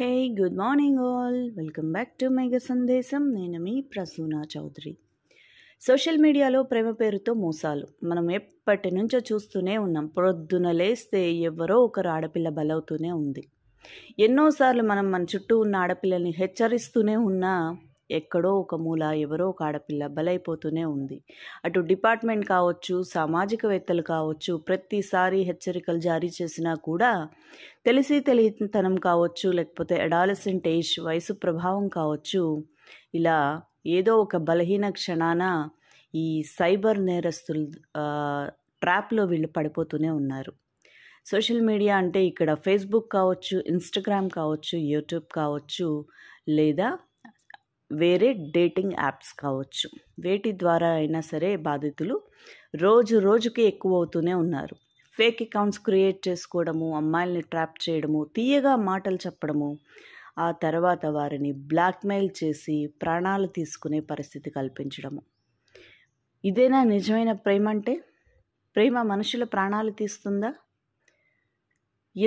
hey good morning all welcome back to mega సందేశం నేను మీ ప్రసూనా Chowdary social మీడియాలో ప్రేమ పేరుతో మోసాలు మనం ఎప్పటి నుంచో చూస్తూనే ఉన్నాం ప్రొద్దున లేస్తే ఎవరో ఒకరు ఆడపిల్ల బలవుతూనే ఉంది ఎన్నోసార్లు మనం మన చుట్టూ ఉన్న ఆడపిల్లల్ని హెచ్చరిస్తూనే ఉన్నా ఎక్కడో ఒక మూల ఎవరో ఒక ఆడపిల్ల బలైపోతూనే ఉంది అటు డిపార్ట్మెంట్ కావచ్చు సామాజికవేత్తలు కావచ్చు ప్రతిసారి హెచ్చరికలు జారీ చేసినా కూడా తెలిసి తెలియతనం కావచ్చు లేకపోతే అడాలసెంట్ ఏజ్ వయసు ప్రభావం కావచ్చు ఇలా ఏదో ఒక బలహీన క్షణాన ఈ సైబర్ నేరస్తులు ట్రాప్లో వీళ్ళు పడిపోతూనే ఉన్నారు సోషల్ మీడియా అంటే ఇక్కడ ఫేస్బుక్ కావచ్చు ఇన్స్టాగ్రామ్ కావచ్చు యూట్యూబ్ కావచ్చు లేదా వేరే డేటింగ్ యాప్స్ కావచ్చు వేటి ద్వారా అయినా సరే బాధితులు రోజు రోజుకి ఎక్కువ అవుతూనే ఉన్నారు ఫేక్ అకౌంట్స్ క్రియేట్ చేసుకోవడము అమ్మాయిల్ని ట్రాప్ చేయడము తీయగా మాటలు చెప్పడము ఆ తర్వాత వారిని బ్లాక్మెయిల్ చేసి ప్రాణాలు తీసుకునే పరిస్థితి కల్పించడము ఇదేనా నిజమైన ప్రేమ అంటే ప్రేమ మనుషుల ప్రాణాలు తీస్తుందా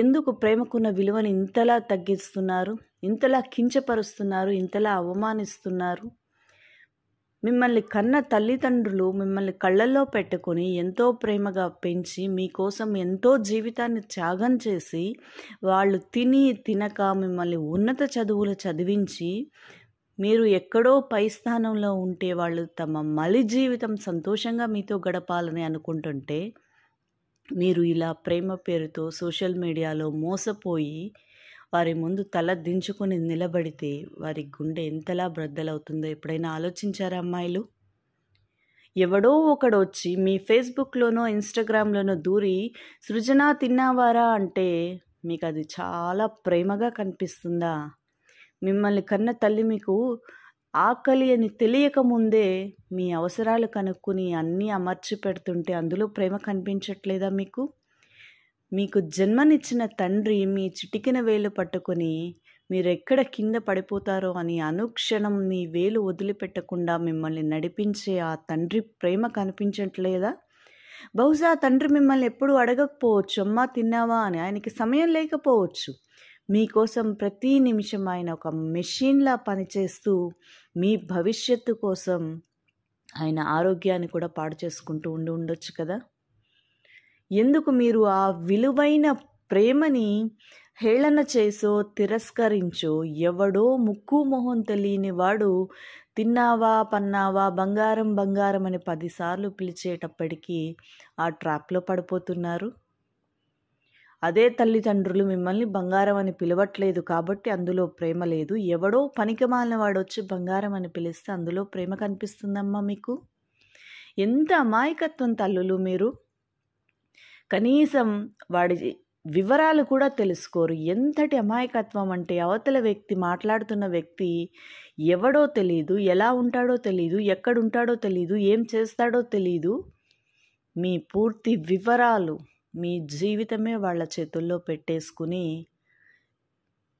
ఎందుకు ప్రేమకున్న విలువను ఇంతలా తగ్గిస్తున్నారు ఇంతలా కించపరుస్తున్నారు ఇంతలా అవమానిస్తున్నారు మిమ్మల్ని కన్న తల్లిదండ్రులు మిమ్మల్ని కళ్ళల్లో పెట్టుకొని ఎంతో ప్రేమగా పెంచి మీకోసం ఎంతో జీవితాన్ని త్యాగం చేసి వాళ్ళు తిని తినక మిమ్మల్ని ఉన్నత చదువులు చదివించి మీరు ఎక్కడో పై స్థానంలో ఉంటే వాళ్ళు తమ మలి జీవితం సంతోషంగా మీతో గడపాలని అనుకుంటుంటే మీరు ఇలా ప్రేమ పేరుతో సోషల్ మీడియాలో మోసపోయి వారి ముందు తల దించుకొని నిలబడితే వారి గుండె ఎంతలా బ్రద్దలవుతుందో ఎప్పుడైనా ఆలోచించారా అమ్మాయిలు ఎవడో ఒకడు వచ్చి మీ ఫేస్బుక్లోనో ఇన్స్టాగ్రామ్లోనో దూరి సృజన తిన్నావారా అంటే మీకు అది చాలా ప్రేమగా కనిపిస్తుందా మిమ్మల్ని కన్న తల్లి మీకు ఆకలి అని తెలియకముందే మీ అవసరాలు కనుక్కుని అన్నీ అమర్చి పెడుతుంటే అందులో ప్రేమ కనిపించట్లేదా మీకు మీకు జన్మనిచ్చిన తండ్రి మీ చిటికిన వేలు పట్టుకొని మీరు ఎక్కడ కింద పడిపోతారో అని అనుక్షణం మీ వేలు వదిలిపెట్టకుండా మిమ్మల్ని నడిపించే ఆ తండ్రి ప్రేమ కనిపించట్లేదా బహుశా తండ్రి మిమ్మల్ని ఎప్పుడు అడగకపోవచ్చు అమ్మా తిన్నావా అని ఆయనకి సమయం లేకపోవచ్చు మీకోసం ప్రతి నిమిషం ఆయన ఒక మెషిన్లా పనిచేస్తూ మీ భవిష్యత్తు కోసం ఆయన ఆరోగ్యాన్ని కూడా పాడు చేసుకుంటూ ఉండి ఉండొచ్చు కదా ఎందుకు మీరు ఆ విలువైన ప్రేమని హేళన చేసో తిరస్కరించో ఎవడో ముక్కు మొహం తెలియని వాడు తిన్నావా పన్నావా బంగారం బంగారం అని పదిసార్లు పిలిచేటప్పటికీ ఆ ట్రాప్లో పడిపోతున్నారు అదే తల్లిదండ్రులు మిమ్మల్ని బంగారం అని పిలవట్లేదు కాబట్టి అందులో ప్రేమ లేదు ఎవడో మాలిన వాడు వచ్చి బంగారం అని పిలిస్తే అందులో ప్రేమ కనిపిస్తుందమ్మా మీకు ఎంత అమాయకత్వం తల్లులు మీరు కనీసం వాడి వివరాలు కూడా తెలుసుకోరు ఎంతటి అమాయకత్వం అంటే అవతల వ్యక్తి మాట్లాడుతున్న వ్యక్తి ఎవడో తెలీదు ఎలా ఉంటాడో తెలీదు ఎక్కడుంటాడో తెలీదు ఏం చేస్తాడో తెలీదు మీ పూర్తి వివరాలు మీ జీవితమే వాళ్ళ చేతుల్లో పెట్టేసుకుని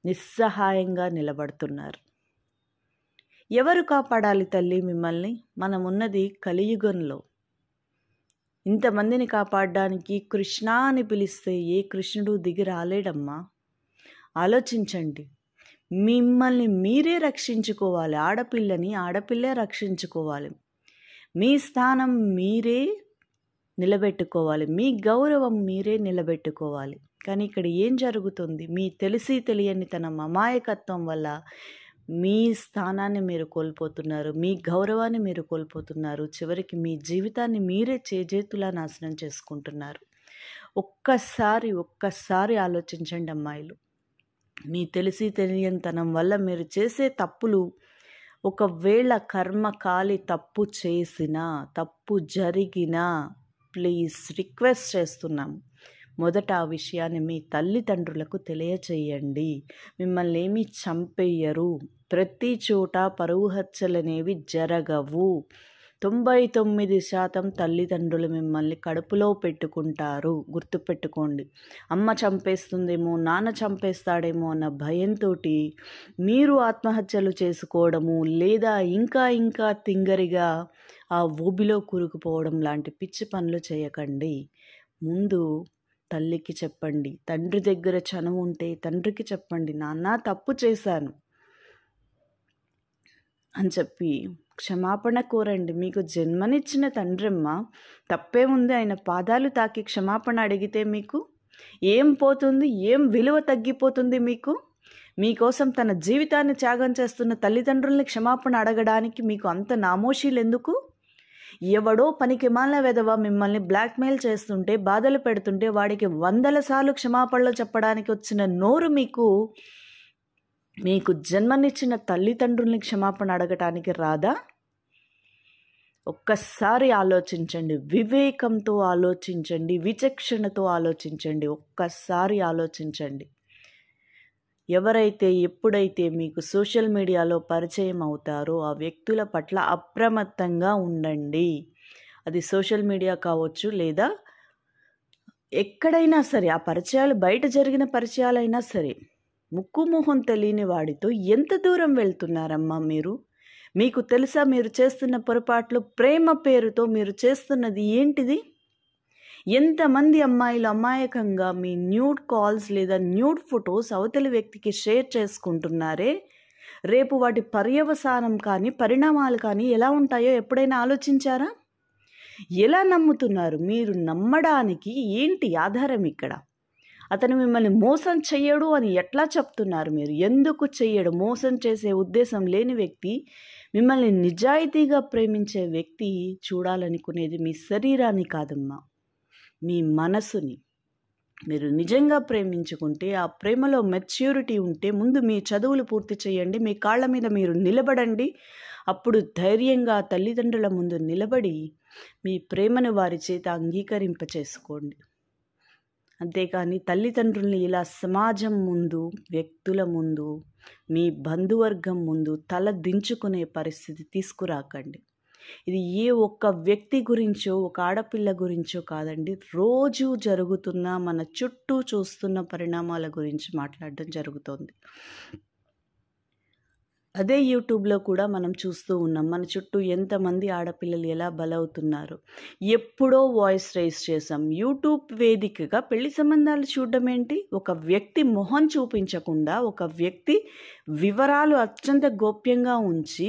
నిస్సహాయంగా నిలబడుతున్నారు ఎవరు కాపాడాలి తల్లి మిమ్మల్ని మనమున్నది కలియుగంలో ఇంతమందిని కాపాడడానికి కృష్ణ అని పిలిస్తే ఏ కృష్ణుడు దిగి రాలేడమ్మా ఆలోచించండి మిమ్మల్ని మీరే రక్షించుకోవాలి ఆడపిల్లని ఆడపిల్లే రక్షించుకోవాలి మీ స్థానం మీరే నిలబెట్టుకోవాలి మీ గౌరవం మీరే నిలబెట్టుకోవాలి కానీ ఇక్కడ ఏం జరుగుతుంది మీ తెలిసి తెలియని తన అమాయకత్వం వల్ల మీ స్థానాన్ని మీరు కోల్పోతున్నారు మీ గౌరవాన్ని మీరు కోల్పోతున్నారు చివరికి మీ జీవితాన్ని మీరే చేజేతులా నాశనం చేసుకుంటున్నారు ఒక్కసారి ఒక్కసారి ఆలోచించండి అమ్మాయిలు మీ తెలిసి తెలియనితనం వల్ల మీరు చేసే తప్పులు ఒకవేళ కర్మకాలి తప్పు చేసినా తప్పు జరిగినా ప్లీజ్ రిక్వెస్ట్ చేస్తున్నాము మొదట ఆ విషయాన్ని మీ తల్లిదండ్రులకు తెలియచేయండి మిమ్మల్ని ఏమీ చంపేయరు ప్రతి చోట పరువు హత్యలు అనేవి జరగవు తొంభై తొమ్మిది శాతం తల్లిదండ్రులు మిమ్మల్ని కడుపులో పెట్టుకుంటారు గుర్తుపెట్టుకోండి అమ్మ చంపేస్తుందేమో నాన్న చంపేస్తాడేమో అన్న భయంతో మీరు ఆత్మహత్యలు చేసుకోవడము లేదా ఇంకా ఇంకా తింగరిగా ఆ ఊబిలో కూరుకుపోవడం లాంటి పిచ్చి పనులు చేయకండి ముందు తల్లికి చెప్పండి తండ్రి దగ్గర చనువు ఉంటే తండ్రికి చెప్పండి నాన్న తప్పు చేశాను అని చెప్పి క్షమాపణ కోరండి మీకు జన్మనిచ్చిన తండ్రమ్మ ఉంది ఆయన పాదాలు తాకి క్షమాపణ అడిగితే మీకు ఏం పోతుంది ఏం విలువ తగ్గిపోతుంది మీకు మీకోసం తన జీవితాన్ని త్యాగం చేస్తున్న తల్లిదండ్రుల్ని క్షమాపణ అడగడానికి మీకు అంత నామోషీలు ఎందుకు ఎవడో పనికి మాలిన వెధవ మిమ్మల్ని బ్లాక్మెయిల్ చేస్తుంటే బాధలు పెడుతుంటే వాడికి వందల సార్లు క్షమాపణలు చెప్పడానికి వచ్చిన నోరు మీకు మీకు జన్మనిచ్చిన తల్లిదండ్రుల్ని క్షమాపణ అడగటానికి రాదా ఒక్కసారి ఆలోచించండి వివేకంతో ఆలోచించండి విచక్షణతో ఆలోచించండి ఒక్కసారి ఆలోచించండి ఎవరైతే ఎప్పుడైతే మీకు సోషల్ మీడియాలో పరిచయం అవుతారో ఆ వ్యక్తుల పట్ల అప్రమత్తంగా ఉండండి అది సోషల్ మీడియా కావచ్చు లేదా ఎక్కడైనా సరే ఆ పరిచయాలు బయట జరిగిన పరిచయాలైనా సరే ముక్కు మొహం తెలియని వాడితో ఎంత దూరం వెళ్తున్నారమ్మా మీరు మీకు తెలుసా మీరు చేస్తున్న పొరపాట్లు ప్రేమ పేరుతో మీరు చేస్తున్నది ఏంటిది ఎంతమంది అమ్మాయిలు అమాయకంగా మీ న్యూడ్ కాల్స్ లేదా న్యూడ్ ఫొటోస్ అవతలి వ్యక్తికి షేర్ చేసుకుంటున్నారే రేపు వాటి పర్యవసానం కానీ పరిణామాలు కానీ ఎలా ఉంటాయో ఎప్పుడైనా ఆలోచించారా ఎలా నమ్ముతున్నారు మీరు నమ్మడానికి ఏంటి ఆధారం ఇక్కడ అతను మిమ్మల్ని మోసం చెయ్యడు అని ఎట్లా చెప్తున్నారు మీరు ఎందుకు చెయ్యడు మోసం చేసే ఉద్దేశం లేని వ్యక్తి మిమ్మల్ని నిజాయితీగా ప్రేమించే వ్యక్తి చూడాలనుకునేది మీ శరీరాన్ని కాదమ్మా మీ మనసుని మీరు నిజంగా ప్రేమించుకుంటే ఆ ప్రేమలో మెచ్యూరిటీ ఉంటే ముందు మీ చదువులు పూర్తి చేయండి మీ కాళ్ళ మీద మీరు నిలబడండి అప్పుడు ధైర్యంగా తల్లిదండ్రుల ముందు నిలబడి మీ ప్రేమను వారి చేత అంగీకరింప చేసుకోండి అంతేకాని తల్లిదండ్రుల్ని ఇలా సమాజం ముందు వ్యక్తుల ముందు మీ బంధువర్గం ముందు తల దించుకునే పరిస్థితి తీసుకురాకండి ఇది ఏ ఒక్క వ్యక్తి గురించో ఒక ఆడపిల్ల గురించో కాదండి రోజు జరుగుతున్న మన చుట్టూ చూస్తున్న పరిణామాల గురించి మాట్లాడడం జరుగుతోంది అదే యూట్యూబ్లో కూడా మనం చూస్తూ ఉన్నాం మన చుట్టూ ఎంతమంది ఆడపిల్లలు ఎలా బలవుతున్నారు ఎప్పుడో వాయిస్ రేస్ చేసాం యూట్యూబ్ వేదికగా పెళ్లి సంబంధాలు చూడడం ఏంటి ఒక వ్యక్తి మొహం చూపించకుండా ఒక వ్యక్తి వివరాలు అత్యంత గోప్యంగా ఉంచి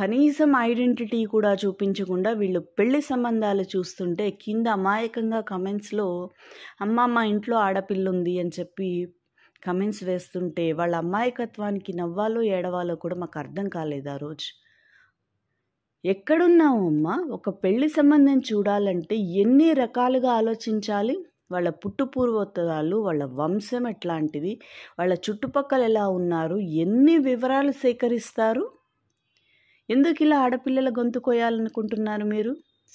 కనీసం ఐడెంటిటీ కూడా చూపించకుండా వీళ్ళు పెళ్లి సంబంధాలు చూస్తుంటే కింద అమాయకంగా కమెంట్స్లో అమ్మ మా ఇంట్లో ఆడపిల్ల ఉంది అని చెప్పి కమెంట్స్ వేస్తుంటే వాళ్ళ అమ్మాయికత్వానికి నవ్వాలో ఏడవాలో కూడా మాకు అర్థం కాలేదు ఆ రోజు ఎక్కడున్నావు అమ్మ ఒక పెళ్లి సంబంధం చూడాలంటే ఎన్ని రకాలుగా ఆలోచించాలి వాళ్ళ పుట్టుపూర్వోత్తరాలు వాళ్ళ వంశం ఎట్లాంటిది వాళ్ళ చుట్టుపక్కల ఎలా ఉన్నారు ఎన్ని వివరాలు సేకరిస్తారు ఎందుకు ఇలా ఆడపిల్లల గొంతు కోయాలనుకుంటున్నారు మీరు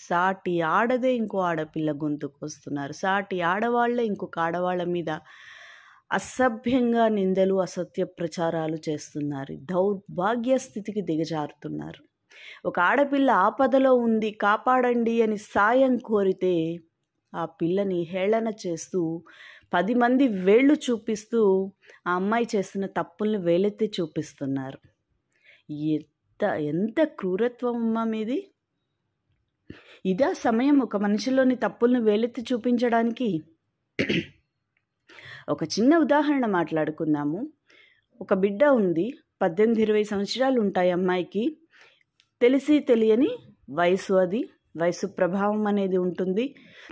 సాటి ఆడదే ఇంకో ఆడపిల్ల గొంతుకు వస్తున్నారు సాటి ఆడవాళ్లే ఇంకొక ఆడవాళ్ళ మీద అసభ్యంగా నిందలు అసత్య ప్రచారాలు చేస్తున్నారు దౌర్భాగ్య స్థితికి దిగజారుతున్నారు ఒక ఆడపిల్ల ఆపదలో ఉంది కాపాడండి అని సాయం కోరితే ఆ పిల్లని హేళన చేస్తూ పది మంది వేళ్ళు చూపిస్తూ ఆ అమ్మాయి చేస్తున్న తప్పుల్ని వేలెత్తి చూపిస్తున్నారు ఎంత ఎంత క్రూరత్వం అమ్మా మీది ఇదా సమయం ఒక మనిషిలోని తప్పుల్ని వేలెత్తి చూపించడానికి ఒక చిన్న ఉదాహరణ మాట్లాడుకుందాము ఒక బిడ్డ ఉంది పద్దెనిమిది ఇరవై సంవత్సరాలు ఉంటాయి అమ్మాయికి తెలిసి తెలియని వయసు అది వయసు ప్రభావం అనేది ఉంటుంది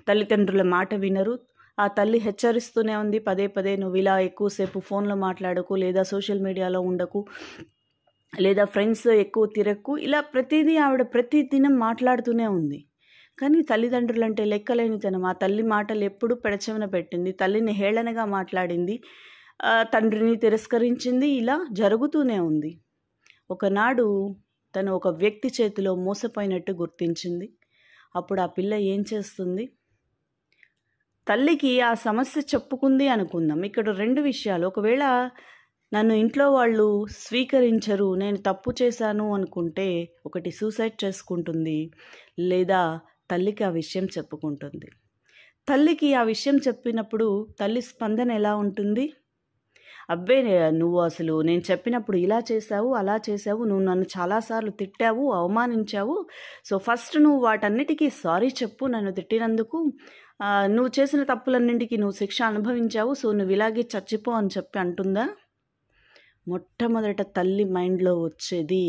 తల్లిదండ్రుల మాట వినరు ఆ తల్లి హెచ్చరిస్తూనే ఉంది పదే పదే నువ్వు ఇలా ఎక్కువసేపు ఫోన్లో మాట్లాడకు లేదా సోషల్ మీడియాలో ఉండకు లేదా ఫ్రెండ్స్ ఎక్కువ తిరక్కు ఇలా ప్రతిదీ ఆవిడ ప్రతి దినం మాట్లాడుతూనే ఉంది కానీ తల్లిదండ్రులు లెక్కలేని లెక్కలేనితనం ఆ తల్లి మాటలు ఎప్పుడూ పెడచెవన పెట్టింది తల్లిని హేళనగా మాట్లాడింది తండ్రిని తిరస్కరించింది ఇలా జరుగుతూనే ఉంది ఒకనాడు తను ఒక వ్యక్తి చేతిలో మోసపోయినట్టు గుర్తించింది అప్పుడు ఆ పిల్ల ఏం చేస్తుంది తల్లికి ఆ సమస్య చెప్పుకుంది అనుకుందాం ఇక్కడ రెండు విషయాలు ఒకవేళ నన్ను ఇంట్లో వాళ్ళు స్వీకరించరు నేను తప్పు చేశాను అనుకుంటే ఒకటి సూసైడ్ చేసుకుంటుంది లేదా తల్లికి ఆ విషయం చెప్పుకుంటుంది తల్లికి ఆ విషయం చెప్పినప్పుడు తల్లి స్పందన ఎలా ఉంటుంది అబ్బే నువ్వు అసలు నేను చెప్పినప్పుడు ఇలా చేసావు అలా చేసావు నువ్వు నన్ను చాలాసార్లు తిట్టావు అవమానించావు సో ఫస్ట్ నువ్వు వాటన్నిటికీ సారీ చెప్పు నన్ను తిట్టినందుకు నువ్వు చేసిన తప్పులన్నింటికి నువ్వు శిక్ష అనుభవించావు సో నువ్వు ఇలాగే చచ్చిపో అని చెప్పి అంటుందా మొట్టమొదట తల్లి మైండ్లో వచ్చేది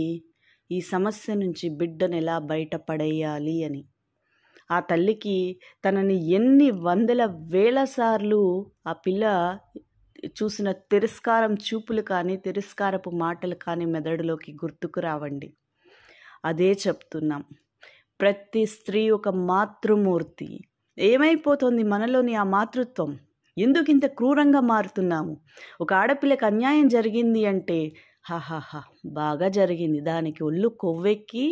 ఈ సమస్య నుంచి బిడ్డను ఎలా బయటపడేయాలి అని ఆ తల్లికి తనని ఎన్ని వందల వేల సార్లు ఆ పిల్ల చూసిన తిరస్కారం చూపులు కానీ తిరస్కారపు మాటలు కానీ మెదడులోకి గుర్తుకు రావండి అదే చెప్తున్నాం ప్రతి స్త్రీ ఒక మాతృమూర్తి ఏమైపోతుంది మనలోని ఆ మాతృత్వం ఎందుకు ఇంత క్రూరంగా మారుతున్నాము ఒక ఆడపిల్లకి అన్యాయం జరిగింది అంటే హాహాహా బాగా జరిగింది దానికి ఒళ్ళు కొవ్వెక్కి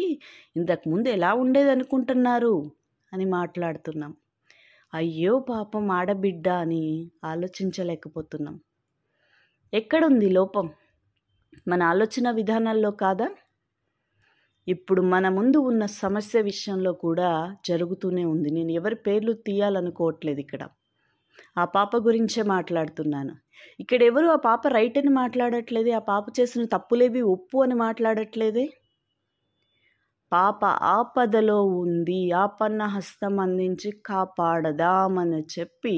ఇంతకుముందు ఎలా ఉండేది అనుకుంటున్నారు అని మాట్లాడుతున్నాం అయ్యో పాపం ఆడబిడ్డ అని ఆలోచించలేకపోతున్నాం ఎక్కడుంది లోపం మన ఆలోచన విధానాల్లో కాదా ఇప్పుడు మన ముందు ఉన్న సమస్య విషయంలో కూడా జరుగుతూనే ఉంది నేను ఎవరి పేర్లు తీయాలనుకోవట్లేదు ఇక్కడ ఆ పాప గురించే మాట్లాడుతున్నాను ఇక్కడ ఎవరు ఆ పాప రైట్ అని మాట్లాడట్లేదే ఆ పాప చేసిన తప్పులేవి ఒప్పు అని మాట్లాడట్లేదే పాప ఆపదలో ఉంది ఆపన్న హస్తం అందించి కాపాడదామని చెప్పి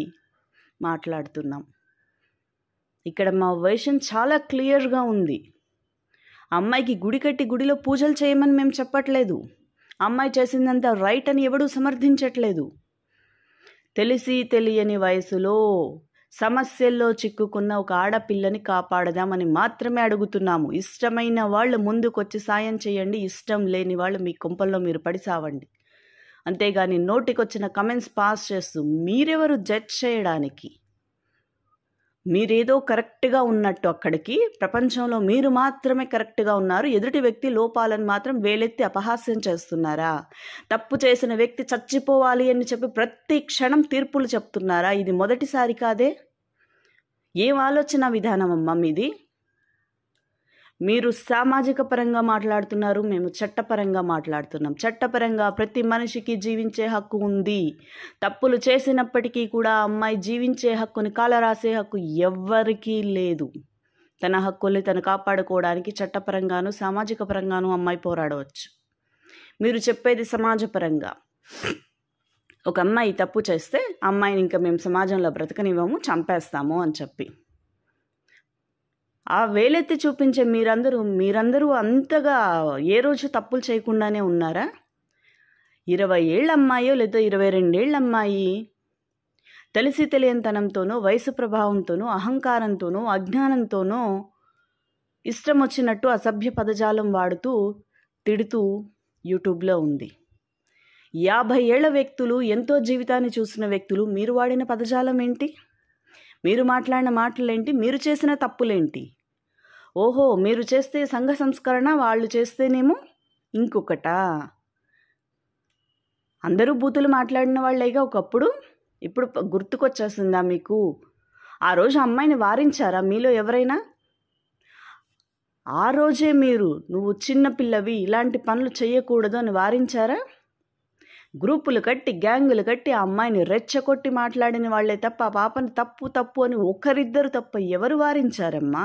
మాట్లాడుతున్నాం ఇక్కడ మా వేషన్ చాలా క్లియర్గా ఉంది అమ్మాయికి గుడి కట్టి గుడిలో పూజలు చేయమని మేము చెప్పట్లేదు అమ్మాయి చేసిందంతా రైట్ అని ఎవడూ సమర్థించట్లేదు తెలిసి తెలియని వయసులో సమస్యల్లో చిక్కుకున్న ఒక ఆడపిల్లని కాపాడదామని మాత్రమే అడుగుతున్నాము ఇష్టమైన వాళ్ళు ముందుకొచ్చి సాయం చేయండి ఇష్టం లేని వాళ్ళు మీ కుంపల్లో మీరు పడి సావండి అంతేగాని నోటికొచ్చిన కమెంట్స్ పాస్ చేస్తూ మీరెవరు జడ్జ్ చేయడానికి మీరేదో కరెక్ట్గా ఉన్నట్టు అక్కడికి ప్రపంచంలో మీరు మాత్రమే కరెక్ట్గా ఉన్నారు ఎదుటి వ్యక్తి లోపాలను మాత్రం వేలెత్తి అపహాస్యం చేస్తున్నారా తప్పు చేసిన వ్యక్తి చచ్చిపోవాలి అని చెప్పి ప్రతి క్షణం తీర్పులు చెప్తున్నారా ఇది మొదటిసారి కాదే ఏం ఆలోచన విధానం అమ్మ మీది మీరు సామాజిక పరంగా మాట్లాడుతున్నారు మేము చట్టపరంగా మాట్లాడుతున్నాం చట్టపరంగా ప్రతి మనిషికి జీవించే హక్కు ఉంది తప్పులు చేసినప్పటికీ కూడా అమ్మాయి జీవించే హక్కుని కాల రాసే హక్కు ఎవ్వరికీ లేదు తన హక్కుల్ని తను కాపాడుకోవడానికి చట్టపరంగాను సామాజిక పరంగాను అమ్మాయి పోరాడవచ్చు మీరు చెప్పేది సమాజపరంగా ఒక అమ్మాయి తప్పు చేస్తే అమ్మాయిని ఇంకా మేము సమాజంలో బ్రతకనివ్వము చంపేస్తాము అని చెప్పి ఆ వేలెత్తి చూపించే మీరందరూ మీరందరూ అంతగా ఏ రోజు తప్పులు చేయకుండానే ఉన్నారా ఇరవై ఏళ్ళ అమ్మాయో లేదా ఇరవై రెండేళ్ళ అమ్మాయి తెలిసి తెలియనితనంతోనో వయసు ప్రభావంతోనో అహంకారంతోనో అజ్ఞానంతోనో ఇష్టం వచ్చినట్టు అసభ్య పదజాలం వాడుతూ తిడుతూ యూట్యూబ్లో ఉంది యాభై ఏళ్ల వ్యక్తులు ఎంతో జీవితాన్ని చూసిన వ్యక్తులు మీరు వాడిన పదజాలం ఏంటి మీరు మాట్లాడిన మాటలేంటి మీరు చేసిన తప్పులేంటి ఓహో మీరు చేస్తే సంఘ సంస్కరణ వాళ్ళు చేస్తేనేమో ఇంకొకట అందరూ బూతులు మాట్లాడిన వాళ్ళేగా ఒకప్పుడు ఇప్పుడు గుర్తుకొచ్చేసిందా మీకు ఆ రోజు అమ్మాయిని వారించారా మీలో ఎవరైనా ఆ రోజే మీరు నువ్వు చిన్న పిల్లవి ఇలాంటి పనులు చేయకూడదు అని వారించారా గ్రూపులు కట్టి గ్యాంగులు కట్టి ఆ అమ్మాయిని రెచ్చగొట్టి మాట్లాడిన వాళ్లే తప్ప ఆ పాపను తప్పు తప్పు అని ఒకరిద్దరు తప్ప ఎవరు వారించారమ్మా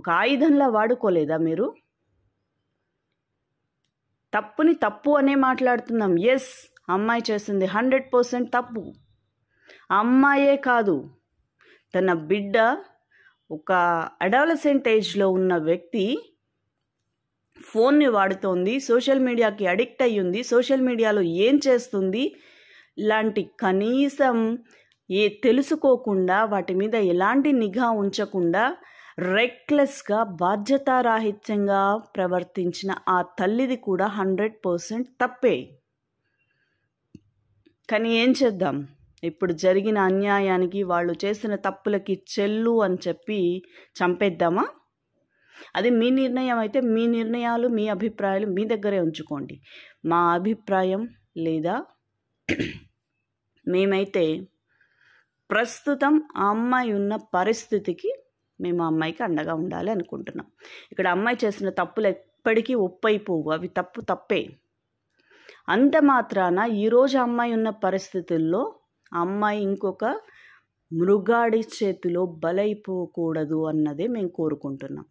ఒక ఆయుధంలా వాడుకోలేదా మీరు తప్పుని తప్పు అనే మాట్లాడుతున్నాం ఎస్ అమ్మాయి చేసింది హండ్రెడ్ పర్సెంట్ తప్పు అమ్మాయే కాదు తన బిడ్డ ఒక అడాలసెంట్ ఏజ్లో ఉన్న వ్యక్తి ఫోన్ని వాడుతోంది సోషల్ మీడియాకి అడిక్ట్ అయ్యింది సోషల్ మీడియాలో ఏం చేస్తుంది ఇలాంటి కనీసం ఏ తెలుసుకోకుండా వాటి మీద ఎలాంటి నిఘా ఉంచకుండా రెక్లెస్గా బాధ్యతారాహిత్యంగా ప్రవర్తించిన ఆ తల్లిది కూడా హండ్రెడ్ పర్సెంట్ తప్పే కానీ ఏం చేద్దాం ఇప్పుడు జరిగిన అన్యాయానికి వాళ్ళు చేసిన తప్పులకి చెల్లు అని చెప్పి చంపేద్దామా అది మీ నిర్ణయం అయితే మీ నిర్ణయాలు మీ అభిప్రాయాలు మీ దగ్గరే ఉంచుకోండి మా అభిప్రాయం లేదా మేమైతే ప్రస్తుతం ఆ అమ్మాయి ఉన్న పరిస్థితికి మేము అమ్మాయికి అండగా ఉండాలి అనుకుంటున్నాం ఇక్కడ అమ్మాయి చేసిన తప్పులు ఎప్పటికీ ఒప్పైపోవు అవి తప్పు తప్పే అంత మాత్రాన ఈరోజు అమ్మాయి ఉన్న పరిస్థితుల్లో అమ్మాయి ఇంకొక మృగాడి చేతిలో బలైపోకూడదు అన్నదే మేము కోరుకుంటున్నాం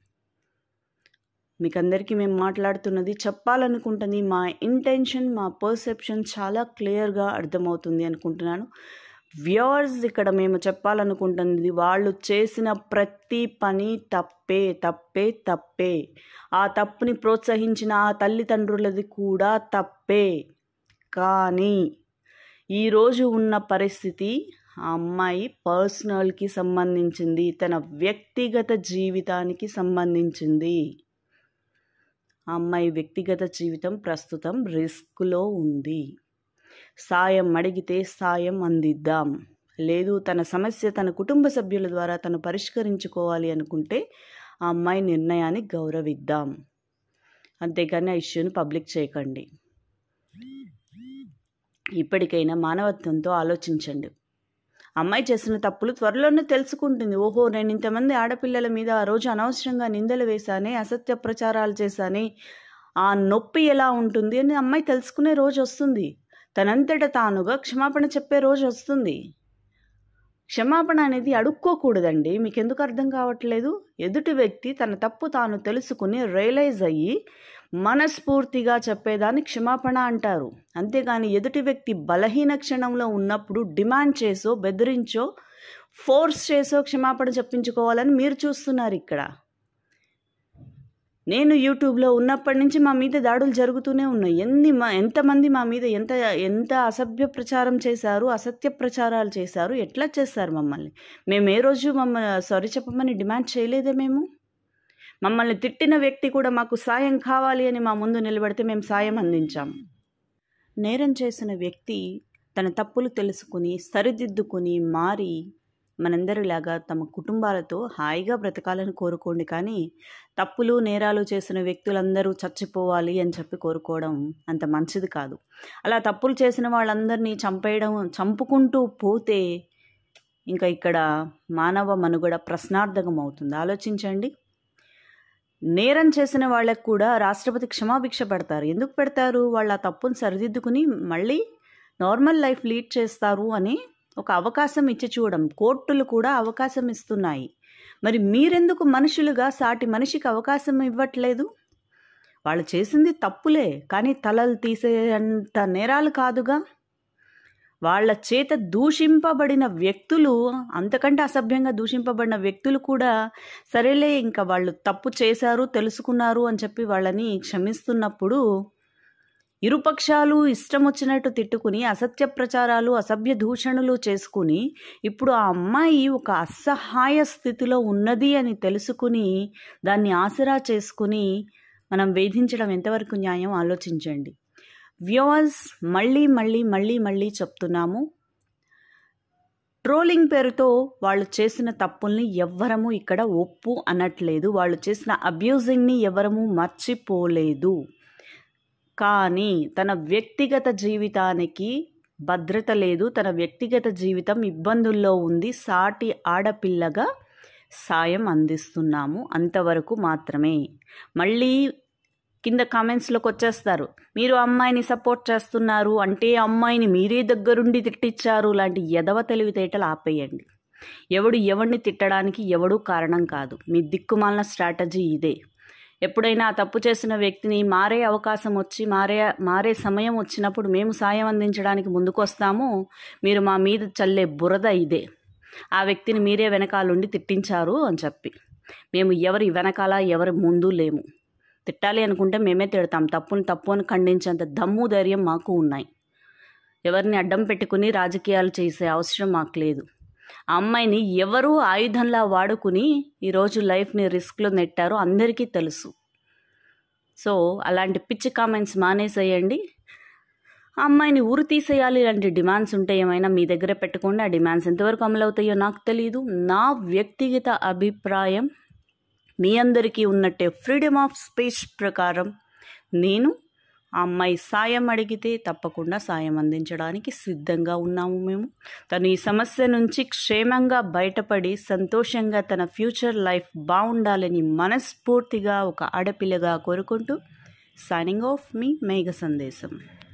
మీకు అందరికీ మేము మాట్లాడుతున్నది చెప్పాలనుకుంటుంది మా ఇంటెన్షన్ మా పర్సెప్షన్ చాలా క్లియర్గా అర్థమవుతుంది అనుకుంటున్నాను వ్యూవర్స్ ఇక్కడ మేము చెప్పాలనుకుంటుంది వాళ్ళు చేసిన ప్రతి పని తప్పే తప్పే తప్పే ఆ తప్పుని ప్రోత్సహించిన ఆ తల్లిదండ్రులది కూడా తప్పే కానీ ఈరోజు ఉన్న పరిస్థితి ఆ అమ్మాయి పర్సనల్కి సంబంధించింది తన వ్యక్తిగత జీవితానికి సంబంధించింది అమ్మాయి వ్యక్తిగత జీవితం ప్రస్తుతం రిస్క్లో ఉంది సాయం అడిగితే సాయం అందిద్దాం లేదు తన సమస్య తన కుటుంబ సభ్యుల ద్వారా తను పరిష్కరించుకోవాలి అనుకుంటే ఆ అమ్మాయి నిర్ణయాన్ని గౌరవిద్దాం అంతేకాని ఆ ఇష్యూని పబ్లిక్ చేయకండి ఇప్పటికైనా మానవత్వంతో ఆలోచించండి అమ్మాయి చేసిన తప్పులు త్వరలోనే తెలుసుకుంటుంది ఓహో నేను ఇంతమంది ఆడపిల్లల మీద ఆ రోజు అనవసరంగా నిందలు వేశానే అసత్య ప్రచారాలు చేశాని ఆ నొప్పి ఎలా ఉంటుంది అని అమ్మాయి తెలుసుకునే రోజు వస్తుంది తనంతట తానుగా క్షమాపణ చెప్పే రోజు వస్తుంది క్షమాపణ అనేది అడుక్కోకూడదండి మీకు ఎందుకు అర్థం కావట్లేదు ఎదుటి వ్యక్తి తన తప్పు తాను తెలుసుకుని రియలైజ్ అయ్యి మనస్ఫూర్తిగా చెప్పేదాన్ని క్షమాపణ అంటారు అంతేగాని ఎదుటి వ్యక్తి బలహీన క్షణంలో ఉన్నప్పుడు డిమాండ్ చేసో బెదిరించో ఫోర్స్ చేసో క్షమాపణ చెప్పించుకోవాలని మీరు చూస్తున్నారు ఇక్కడ నేను యూట్యూబ్లో ఉన్నప్పటి నుంచి మా మీద దాడులు జరుగుతూనే ఉన్నాయి ఎన్ని మా ఎంతమంది మా మీద ఎంత ఎంత అసభ్య ప్రచారం చేశారు అసత్య ప్రచారాలు చేశారు ఎట్లా చేస్తారు మమ్మల్ని మేము ఏ రోజు మమ్మల్ని సారీ చెప్పమని డిమాండ్ చేయలేదే మేము మమ్మల్ని తిట్టిన వ్యక్తి కూడా మాకు సాయం కావాలి అని మా ముందు నిలబడితే మేము సాయం అందించాం నేరం చేసిన వ్యక్తి తన తప్పులు తెలుసుకుని సరిదిద్దుకుని మారి మనందరిలాగా తమ కుటుంబాలతో హాయిగా బ్రతకాలని కోరుకోండి కానీ తప్పులు నేరాలు చేసిన వ్యక్తులందరూ చచ్చిపోవాలి అని చెప్పి కోరుకోవడం అంత మంచిది కాదు అలా తప్పులు చేసిన వాళ్ళందరినీ చంపేయడం చంపుకుంటూ పోతే ఇంకా ఇక్కడ మానవ మనుగడ ప్రశ్నార్థకం అవుతుంది ఆలోచించండి నేరం చేసిన వాళ్ళకు కూడా రాష్ట్రపతి క్షమాభిక్ష పెడతారు ఎందుకు పెడతారు వాళ్ళు ఆ తప్పును సరిదిద్దుకుని మళ్ళీ నార్మల్ లైఫ్ లీడ్ చేస్తారు అని ఒక అవకాశం ఇచ్చి చూడం కోర్టులు కూడా అవకాశం ఇస్తున్నాయి మరి మీరెందుకు మనుషులుగా సాటి మనిషికి అవకాశం ఇవ్వట్లేదు వాళ్ళు చేసింది తప్పులే కానీ తలలు తీసేంత నేరాలు కాదుగా వాళ్ళ చేత దూషింపబడిన వ్యక్తులు అంతకంటే అసభ్యంగా దూషింపబడిన వ్యక్తులు కూడా సరేలే ఇంకా వాళ్ళు తప్పు చేశారు తెలుసుకున్నారు అని చెప్పి వాళ్ళని క్షమిస్తున్నప్పుడు ఇరుపక్షాలు ఇష్టం వచ్చినట్టు తిట్టుకుని అసత్య ప్రచారాలు అసభ్య దూషణలు చేసుకుని ఇప్పుడు ఆ అమ్మాయి ఒక అసహాయ స్థితిలో ఉన్నది అని తెలుసుకుని దాన్ని ఆసరా చేసుకుని మనం వేధించడం ఎంతవరకు న్యాయం ఆలోచించండి వ్యూవర్స్ మళ్ళీ మళ్ళీ మళ్ళీ మళ్ళీ చెప్తున్నాము ట్రోలింగ్ పేరుతో వాళ్ళు చేసిన తప్పుల్ని ఎవ్వరము ఇక్కడ ఒప్పు అనట్లేదు వాళ్ళు చేసిన అబ్యూజింగ్ని ఎవరము మర్చిపోలేదు కానీ తన వ్యక్తిగత జీవితానికి భద్రత లేదు తన వ్యక్తిగత జీవితం ఇబ్బందుల్లో ఉంది సాటి ఆడపిల్లగా సాయం అందిస్తున్నాము అంతవరకు మాత్రమే మళ్ళీ కింద కామెంట్స్లోకి వచ్చేస్తారు మీరు అమ్మాయిని సపోర్ట్ చేస్తున్నారు అంటే అమ్మాయిని మీరే దగ్గరుండి తిట్టించారు లాంటి ఎదవ తెలివితేటలు ఆపేయండి ఎవడు ఎవడిని తిట్టడానికి ఎవడూ కారణం కాదు మీ దిక్కుమాలిన స్ట్రాటజీ ఇదే ఎప్పుడైనా తప్పు చేసిన వ్యక్తిని మారే అవకాశం వచ్చి మారే మారే సమయం వచ్చినప్పుడు మేము సాయం అందించడానికి ముందుకొస్తాము మీరు మా మీద చల్లే బురద ఇదే ఆ వ్యక్తిని మీరే ఉండి తిట్టించారు అని చెప్పి మేము ఎవరి వెనకాల ఎవరి ముందు లేము తిట్టాలి అనుకుంటే మేమే తిడతాం తప్పుని తప్పు అని ఖండించేంత దమ్ము ధైర్యం మాకు ఉన్నాయి ఎవరిని అడ్డం పెట్టుకుని రాజకీయాలు చేసే అవసరం మాకు లేదు ఆ అమ్మాయిని ఎవరూ ఆయుధంలా వాడుకుని ఈరోజు లైఫ్ని రిస్క్లో నెట్టారో అందరికీ తెలుసు సో అలాంటి పిచ్చి కామెంట్స్ మానేసేయండి అమ్మాయిని ఊరు తీసేయాలి ఇలాంటి డిమాండ్స్ ఉంటే ఏమైనా మీ దగ్గర పెట్టుకోండి ఆ డిమాండ్స్ ఎంతవరకు అమలవుతాయో నాకు తెలియదు నా వ్యక్తిగత అభిప్రాయం మీ అందరికీ ఉన్నట్టే ఫ్రీడమ్ ఆఫ్ స్పీచ్ ప్రకారం నేను ఆ అమ్మాయి సాయం అడిగితే తప్పకుండా సాయం అందించడానికి సిద్ధంగా ఉన్నాము మేము తను ఈ సమస్య నుంచి క్షేమంగా బయటపడి సంతోషంగా తన ఫ్యూచర్ లైఫ్ బాగుండాలని మనస్ఫూర్తిగా ఒక ఆడపిల్లగా కోరుకుంటూ సైనింగ్ ఆఫ్ మీ మేఘ సందేశం